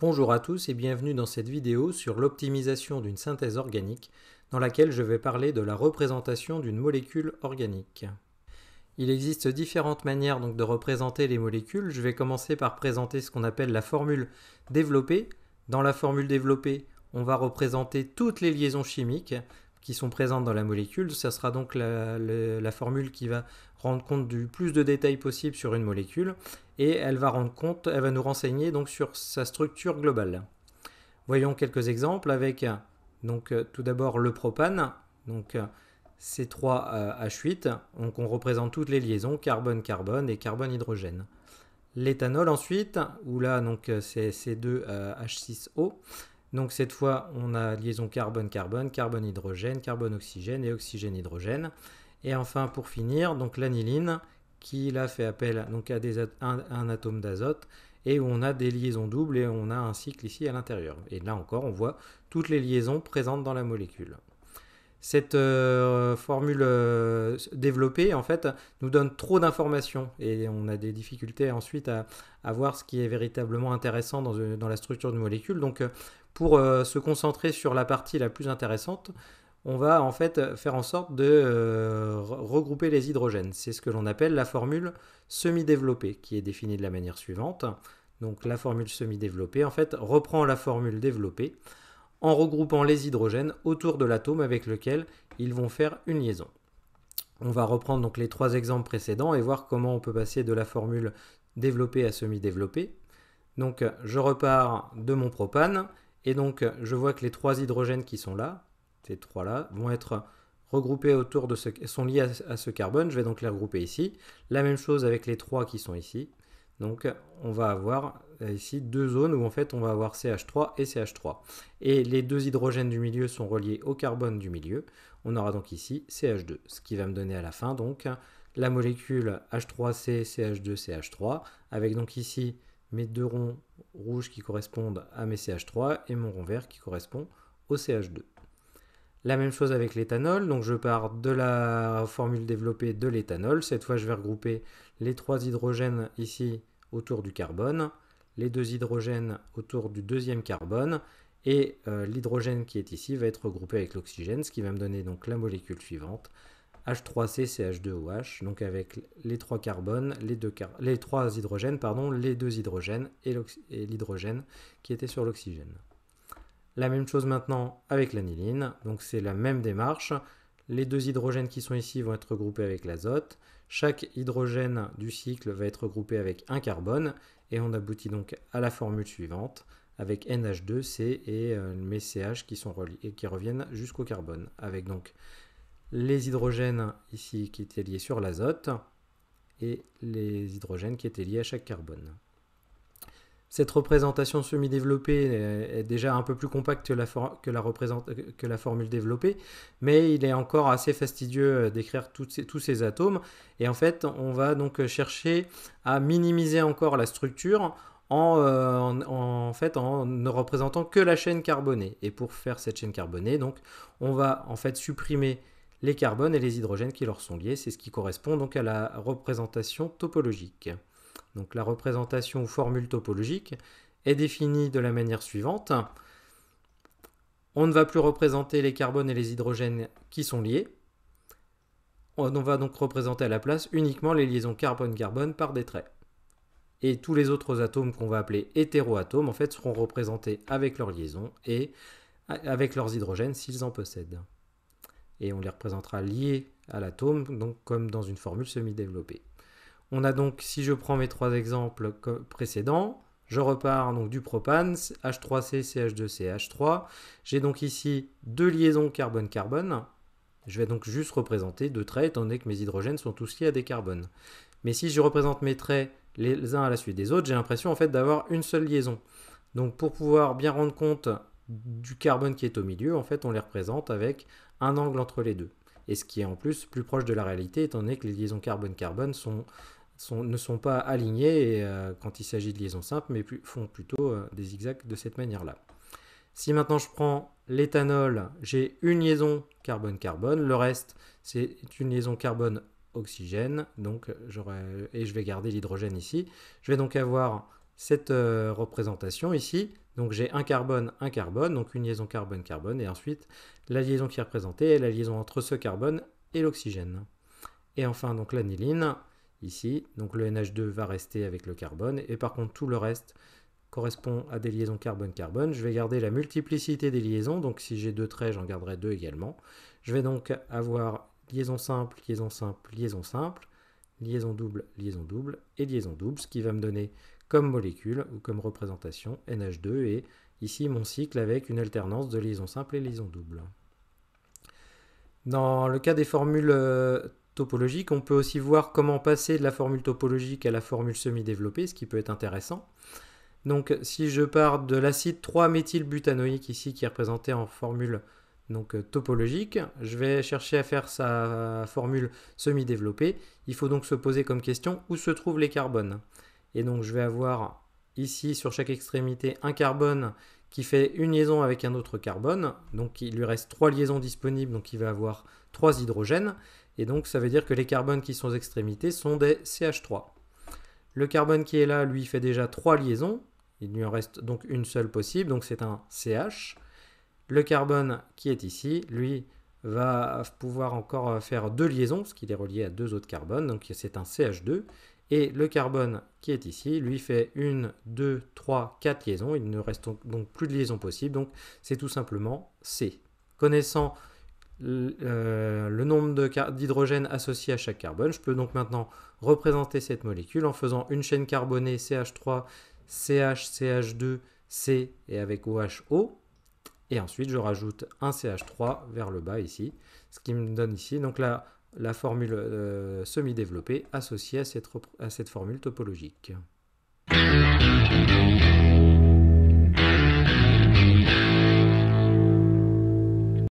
Bonjour à tous et bienvenue dans cette vidéo sur l'optimisation d'une synthèse organique dans laquelle je vais parler de la représentation d'une molécule organique. Il existe différentes manières donc de représenter les molécules. Je vais commencer par présenter ce qu'on appelle la formule développée. Dans la formule développée, on va représenter toutes les liaisons chimiques qui sont présentes dans la molécule. Ça sera donc la, formule qui va rendre compte du plus de détails possible sur une molécule et elle va rendre compte, elle va nous renseigner donc sur sa structure globale. Voyons quelques exemples avec donc euh, tout d'abord le propane, donc euh, C3H8, donc on représente toutes les liaisons carbone-carbone et carbone-hydrogène. L'éthanol ensuite, où là donc euh, c'est C2H6O, donc cette fois, on a liaison carbone-carbone, carbone-hydrogène, carbone-oxygène et oxygène-hydrogène. Et enfin, pour finir, donc l'aniline, qui là fait appel à un, un, atome d'azote, et où on a des liaisons doubles et on a un cycle ici à l'intérieur. Et là encore, on voit toutes les liaisons présentes dans la molécule cette euh, formule euh, développée en fait nous donne trop d'informations et on a des difficultés ensuite à, voir ce qui est véritablement intéressant dans, euh, la structure de molécule. Donc pour se concentrer sur la partie la plus intéressante, on va en fait faire en sorte de regrouper les hydrogènes. C'est ce que l'on appelle la formule semi-développée qui est définie de la manière suivante. Donc la formule semi-développée en fait reprend la formule développée en regroupant les hydrogènes autour de l'atome avec lequel ils vont faire une liaison. On va reprendre donc les trois exemples précédents et voir comment on peut passer de la formule développée à semi-développée. Donc je repars de mon propane et donc je vois que les trois hydrogènes qui sont là, ces trois là, vont être regroupés autour de ce, sont liés à ce carbone. Je vais donc les regrouper ici. La même chose avec les trois qui sont ici. Donc on va avoir euh, ici deux zones où en fait on va avoir CH3 et CH3. Et les deux hydrogènes du milieu sont reliés au carbone du milieu. On aura donc ici CH2, ce qui va me donner à la fin donc la molécule H3C, CH2, CH3, avec donc ici mes deux ronds rouges qui correspondent à mes CH3 et mon rond vert qui correspond au CH2. La même chose avec l'éthanol, donc je pars de la formule développée de l'éthanol. Cette fois, je vais regrouper les trois hydrogènes ici autour du carbone, les deux hydrogènes autour du deuxième carbone, et euh, l'hydrogène qui est ici va être regroupé avec l'oxygène, ce qui va me donner donc la molécule suivante, H3CCH2OH, donc avec les trois carbones, les, deux les trois hydrogènes, pardon, les deux hydrogènes et l'hydrogène qui était sur l'oxygène. La même chose maintenant avec l'aniline, donc c'est la même démarche. Les deux hydrogènes qui sont ici vont être regroupés avec l'azote. Chaque hydrogène du cycle va être regroupé avec un carbone et on aboutit donc à la formule suivante avec NH2C et MCH euh, mes qui, sont reliés, qui reviennent jusqu'au carbone avec donc les hydrogènes ici qui étaient liés sur l'azote et les hydrogènes qui étaient liés à chaque carbone cette représentation semi-développée est déjà un peu plus compacte que la, formule développée, mais il est encore assez fastidieux euh, d'écrire tous ces atomes. Et en fait, on va donc chercher à minimiser encore la structure euh, en, fait en ne représentant que la chaîne carbonée. Et pour faire cette chaîne carbonée, donc, on va en fait supprimer les carbones et les hydrogènes qui leur sont liés. C'est ce qui correspond donc à la représentation topologique donc la représentation ou formule topologique, est définie de la manière suivante. On ne va plus représenter les carbones et les hydrogènes qui sont liés. On va donc représenter à la place uniquement les liaisons carbone-carbone par des traits. Et tous les autres atomes qu'on va appeler hétéroatomes, en fait, seront représentés avec leurs liaisons et avec leurs hydrogènes s'ils en possèdent. Et on les représentera liés à l'atome, donc comme dans une formule semi-développée. On a donc, si je prends mes trois exemples précédents, je repars donc du propane, H3C, CH2C, H3. J'ai donc ici deux liaisons carbone-carbone. Je vais donc juste représenter deux traits, étant donné que mes hydrogènes sont tous liés à des carbones. Mais si je représente mes traits les uns à la suite des autres, j'ai l'impression en fait d'avoir une seule liaison. Donc pour pouvoir bien rendre compte du carbone qui est au milieu, en fait, on les représente avec un angle entre les deux. Et ce qui est en plus plus proche de la réalité, étant donné que les liaisons carbone-carbone sont ne sont pas alignés et, euh, quand il s'agit de liaisons simples, mais font plutôt euh, des zigzags de cette manière-là. Si maintenant je prends l'éthanol, j'ai une liaison carbone-carbone, le reste c'est une liaison carbone-oxygène, donc euh, et je vais garder l'hydrogène ici. Je vais donc avoir cette représentation ici. Donc j'ai un carbone, un carbone, donc une liaison carbone-carbone, et ensuite la liaison qui est représentée est la liaison entre ce carbone et l'oxygène. Et enfin donc l'aniline, ici. Donc le NH2 va rester avec le carbone, et par contre tout le reste correspond à des liaisons carbone-carbone. Je vais garder la multiplicité des liaisons, donc si j'ai deux traits, j'en garderai deux également. Je vais donc avoir liaison simple, liaison simple, liaison simple, liaison double, liaison double, et liaison double, ce qui va me donner comme molécule ou comme représentation NH2, et ici mon cycle avec une alternance de liaison simple et liaison double. Dans le cas des formules euh, topologique. On peut aussi voir comment passer de la formule topologique à la formule semi-développée, ce qui peut être intéressant. Donc si je pars de l'acide 3-méthylbutanoïque ici qui est représenté en formule euh, topologique, je vais chercher à faire sa formule semi-développée. Il faut donc se poser comme question où se trouvent les carbones. Et donc je vais avoir ici sur chaque extrémité un carbone qui fait une liaison avec un autre carbone. Donc il lui reste trois liaisons disponibles, donc il va avoir trois hydrogènes. Et donc ça veut dire que les carbones qui sont aux extrémités sont des CH3. Le carbone qui est là, lui, fait déjà trois liaisons. Il lui en reste donc une seule possible, donc c'est un CH. Le carbone qui est ici, lui, va pouvoir encore faire deux liaisons, parce qu'il est relié à deux autres carbones, donc c'est un CH2. Et le carbone qui est ici, lui, fait une, deux, trois, quatre liaisons. Il ne reste donc plus de liaisons possibles, donc c'est tout simplement C. Connaissant euh, le nombre d'hydrogène associé à chaque carbone. Je peux donc maintenant représenter cette molécule en faisant une chaîne carbonée CH3, CH, CH2, C et avec OHO. Et ensuite, je rajoute un CH3 vers le bas ici, ce qui me donne ici donc la, formule euh, semi-développée associée à cette formule topologique.